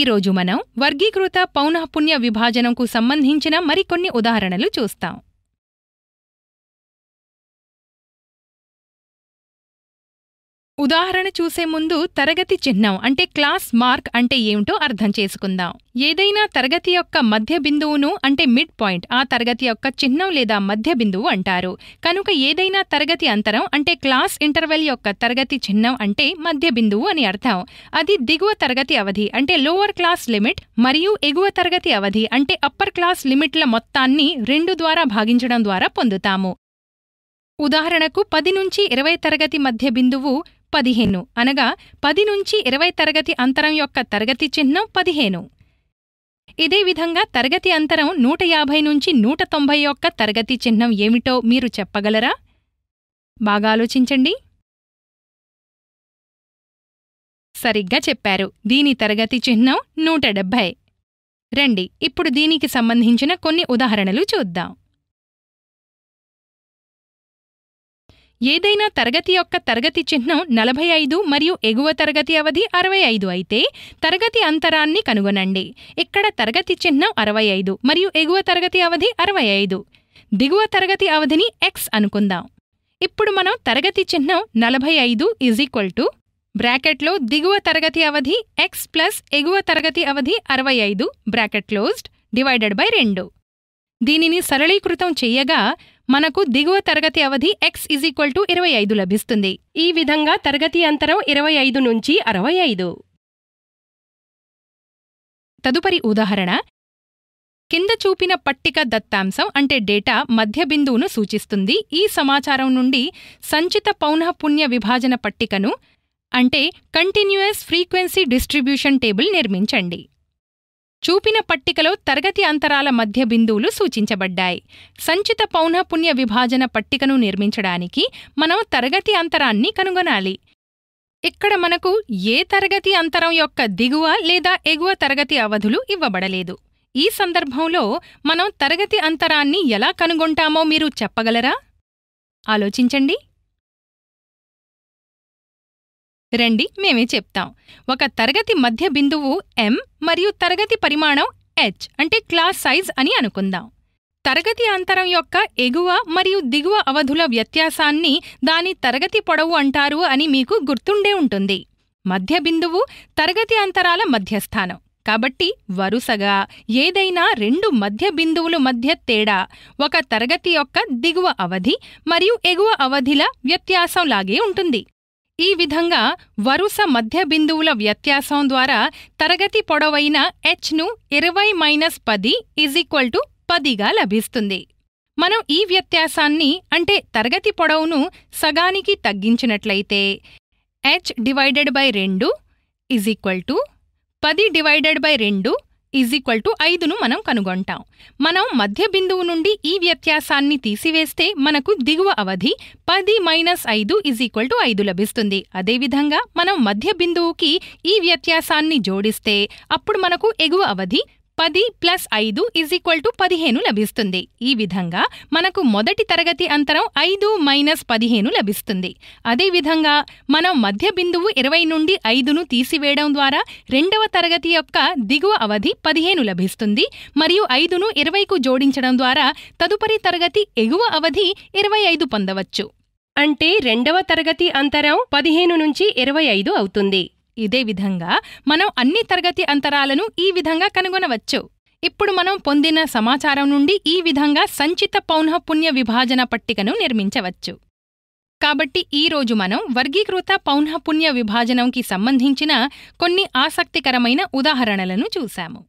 ఈరోజు మనం వర్గీకృత పౌనఃపుణ్య విభాజనంకు సంబంధించిన మరికొన్ని ఉదాహరణలు చూస్తాం ఉదాహరణ చూసే ముందు తరగతి చిహ్నం అంటే క్లాస్ మార్క్ అంటే ఏమిటో అర్థం చేసుకుందాం ఏదైనా తరగతి యొక్క మధ్య బిందువును అంటే మిడ్ పాయింట్ ఆ తరగతి యొక్క చిహ్నం లేదా మధ్య బిందువు అంటారు కనుక ఏదైనా తరగతి అంతరం అంటే క్లాస్ ఇంటర్వెల్ యొక్క తరగతి చిహ్నం అంటే మధ్య బిందువు అని అర్థం అది దిగువ తరగతి అవధి అంటే లోవర్ క్లాస్ లిమిట్ మరియు ఎగువ తరగతి అవధి అంటే అప్పర్ క్లాస్ లిమిట్ల మొత్తాన్ని రెండు ద్వారా భాగించడం ద్వారా పొందుతాము ఉదాహరణకు పది నుంచి ఇరవై తరగతి మధ్య బిందువు పదిహేను అనగా పది నుంచి ఇరవై తరగతి అంతరం యొక్క తరగతి చిహ్నం పదిహేను ఇదే విధంగా తరగతి అంతరం నూట యాభై నుంచి నూట తొంభై యొక్క తరగతి చిహ్నం ఏమిటో మీరు చెప్పగలరా బాగా ఆలోచించండి సరిగ్గా చెప్పారు దీని తరగతి చిహ్నం నూట రండి ఇప్పుడు దీనికి సంబంధించిన కొన్ని ఉదాహరణలు చూద్దాం ఏదైనా తరగతి యొక్క తరగతి చిహ్నం నలభై ఐదు మరియు ఎగువ తరగతి అవధి అరవై ఐదు అయితే తరగతి అంతరాన్ని కనుగొనండి ఇక్కడ తరగతి చిహ్నం అరవై ఐదు మరియు ఎగువ తరగతి అవధి అరవై ఐదు దిగువ తరగతి అవధిని ఎక్స్ అనుకుందాం ఇప్పుడు మనం తరగతి చిహ్నం నలభై ఐదు ఈజ్ ఈక్వల్ టు బ్రాకెట్లో దిగువ తరగతి అవధి ఎక్స్ ప్లస్ ఎగువ తరగతి అవధి అరవై ఐదు బ్రాకెట్ క్లోజ్డ్ డివైడెడ్ బై రెండు దీనిని సరళీకృతం చెయ్యగా మనకు దిగువ తరగతి అవధి ఎక్స్ ఇజ్ ఈక్వల్ టు ఇరవై ఐదు లభిస్తుంది ఈ విధంగా తరగతి అంతరం ఇరవై ఐదు నుంచి అరవై ఐదు తదుపరి ఉదాహరణ కింద చూపిన పట్టిక దత్తాంశం అంటే డేటా మధ్య బిందువును సూచిస్తుంది ఈ సమాచారం నుండి సంచిత పౌనఃపుణ్య విభాజన పట్టికను అంటే కంటిన్యూయస్ ఫ్రీక్వెన్సీ డిస్ట్రిబ్యూషన్ టేబుల్ నిర్మించండి చూపిన పట్టికలో తరగతి అంతరాల మధ్య బిందువులు సూచించబడ్డాయి సంచిత పౌనఃపుణ్య విభాజన పట్టికను నిర్మించడానికి మనం తరగతి అంతరాన్ని కనుగొనాలి ఇక్కడ మనకు ఏ తరగతి అంతరం యొక్క దిగువ లేదా ఎగువ తరగతి అవధులు ఇవ్వబడలేదు ఈ సందర్భంలో మనం తరగతి అంతరాన్ని ఎలా కనుగొంటామో మీరు చెప్పగలరా ఆలోచించండి రండి మేమే చెప్తాం ఒక తరగతి మధ్య బిందువు ఎం మరియు తరగతి పరిమాణం హెచ్ అంటే క్లాస్ సైజ్ అని అనుకుందాం తరగతి అంతరం యొక్క ఎగువ మరియు దిగువ అవధుల వ్యత్యాసాన్ని దాని తరగతి పొడవు అంటారు అని మీకు గుర్తుండే ఉంటుంది మధ్య బిందువు తరగతి అంతరాల మధ్యస్థానం కాబట్టి వరుసగా ఏదైనా రెండు మధ్య బిందువులు మధ్య తేడా ఒక తరగతి యొక్క దిగువ అవధి మరియు ఎగువ అవధిల వ్యత్యాసం లాగే ఉంటుంది ఈ విధంగా వరుస మధ్య బిందువుల వ్యత్యాసం ద్వారా తరగతి పొడవైన ను ఇరవై మైనస్ పది ఈజ్ ఈక్వల్ టు పదిగా లభిస్తుంది మనం ఈ వ్యత్యాసాన్ని అంటే తరగతి పొడవును సగానికి తగ్గించినట్లయితే హెచ్ డివైడెడ్ బై రెండు ఈజ్ ఈక్వల్ టు పది డివైడెడ్ బై రెండు ఈజ్ ఈక్వల్ టు ఐదును మనం కనుగొంటాం మనం మధ్య బిందువు నుండి ఈ వ్యత్యాసాన్ని తీసివేస్తే మనకు దిగువ అవధి పది మైనస్ ఐదు ఈజ్ ఈక్వల్ టు ఐదు లభిస్తుంది అదేవిధంగా మనం మధ్య బిందువుకి ఈ వ్యత్యాసాన్ని జోడిస్తే అప్పుడు మనకు ఎగువ అవధి పది ప్లస్ ఐదు ఈజ్ ఈక్వల్ టు పదిహేను లభిస్తుంది ఈ విధంగా మనకు మొదటి తరగతి అంతరం ఐదు మైనస్ పదిహేను లభిస్తుంది అదేవిధంగా మనం మధ్య బిందువు ఇరవై నుండి ఐదును తీసివేయడం ద్వారా రెండవ తరగతి యొక్క దిగువ అవధి పదిహేను లభిస్తుంది మరియు ఐదును ఇరవైకు జోడించడం ద్వారా తదుపరి తరగతి ఎగువ అవధి ఇరవై ఐదు పొందవచ్చు అంటే రెండవ తరగతి అంతరం పదిహేను నుంచి ఇరవై ఐదు అవుతుంది ఇదే విధంగా మనం అన్ని తరగతి అంతరాలను ఈ విధంగా కనుగొనవచ్చు ఇప్పుడు మనం పొందిన సమాచారం నుండి ఈ విధంగా సంచిత పౌనఃపుణ్య విభాజన పట్టికను నిర్మించవచ్చు కాబట్టి ఈరోజు మనం వర్గీకృత పౌనఃపుణ్య విభాజనంకి సంబంధించిన కొన్ని ఆసక్తికరమైన ఉదాహరణలను చూశాము